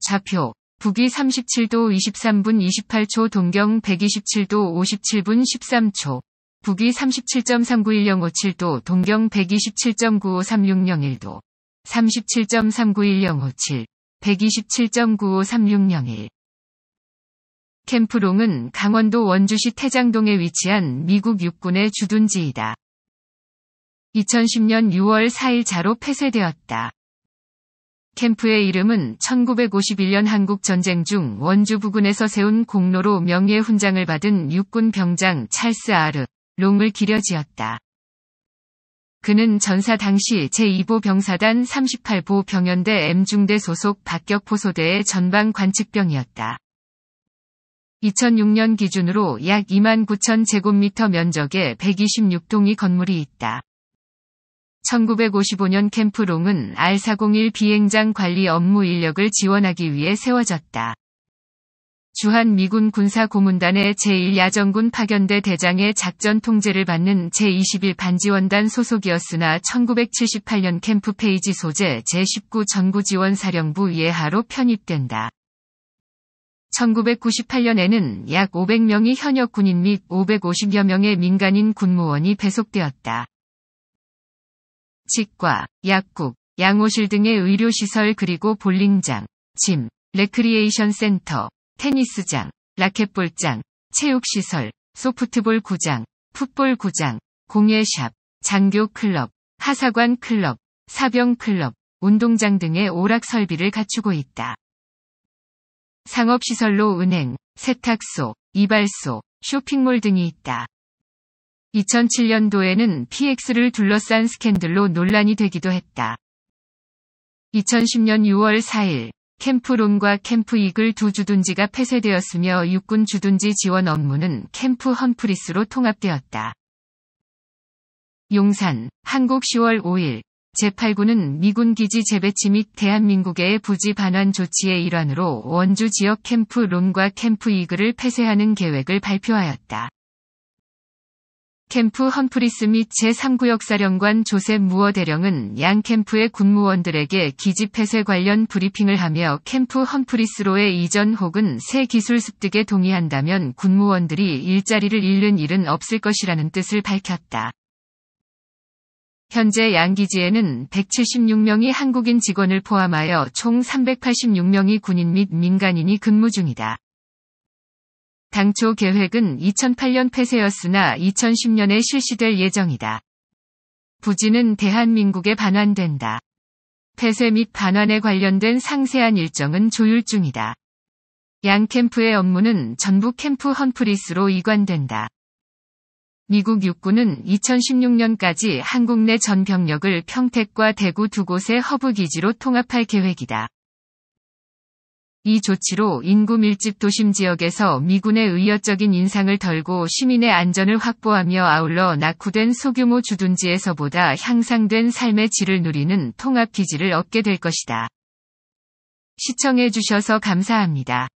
좌표 북위 37도 23분 28초 동경 127도 57분 13초 북위 37.391057도 동경 127.953601도 37.391057 127.953601 캠프롱은 강원도 원주시 태장동에 위치한 미국 육군의 주둔지이다. 2010년 6월 4일 자로 폐쇄되었다. 캠프의 이름은 1951년 한국전쟁 중 원주 부근에서 세운 공로로 명예훈장을 받은 육군 병장 찰스 아르 롱을 기려 지었다. 그는 전사 당시 제2보 병사단 38보 병연대 M중대 소속 박격포 소대의 전방 관측병이었다. 2006년 기준으로 약 29,000제곱미터 면적의 126동이 건물이 있다. 1955년 캠프롱은 R401 비행장 관리 업무 인력을 지원하기 위해 세워졌다. 주한미군 군사고문단의 제1야전군 파견대 대장의 작전 통제를 받는 제21 반지원단 소속이었으나 1978년 캠프페이지 소재 제19 전구지원사령부 예하로 편입된다. 1998년에는 약 500명의 현역 군인 및 550여 명의 민간인 군무원이 배속되었다. 치과, 약국, 양호실 등의 의료시설 그리고 볼링장, 짐, 레크리에이션 센터, 테니스장, 라켓볼장, 체육시설, 소프트볼 구장, 풋볼 구장, 공예샵, 장교 클럽, 하사관 클럽, 사병 클럽, 운동장 등의 오락 설비를 갖추고 있다. 상업시설로 은행, 세탁소, 이발소, 쇼핑몰 등이 있다. 2007년도에는 PX를 둘러싼 스캔들로 논란이 되기도 했다. 2010년 6월 4일 캠프론과 캠프익을 두 주둔지가 폐쇄되었으며 육군 주둔지 지원 업무는 캠프 험프리스로 통합되었다. 용산, 한국 10월 5일 제8군은 미군 기지 재배치 및 대한민국의 부지 반환 조치의 일환으로 원주 지역 캠프 론과 캠프 이글을 폐쇄하는 계획을 발표하였다. 캠프 험프리스 및 제3구역 사령관 조셉 무어 대령은 양 캠프의 군무원들에게 기지 폐쇄 관련 브리핑을 하며 캠프 험프리스로의 이전 혹은 새 기술 습득에 동의한다면 군무원들이 일자리를 잃는 일은 없을 것이라는 뜻을 밝혔다. 현재 양기지에는 1 7 6명이 한국인 직원을 포함하여 총 386명이 군인 및 민간인이 근무 중이다. 당초 계획은 2008년 폐쇄였으나 2010년에 실시될 예정이다. 부지는 대한민국에 반환된다. 폐쇄 및 반환에 관련된 상세한 일정은 조율 중이다. 양 캠프의 업무는 전북 캠프 헌프리스로 이관된다. 미국 육군은 2016년까지 한국 내 전 병력을 평택과 대구 두 곳의 허브 기지로 통합할 계획이다. 이 조치로 인구 밀집 도심 지역에서 미군의 의여적인 인상을 덜고 시민의 안전을 확보하며 아울러 낙후된 소규모 주둔지에서보다 향상된 삶의 질을 누리는 통합 기지를 얻게 될 것이다. 시청해주셔서 감사합니다.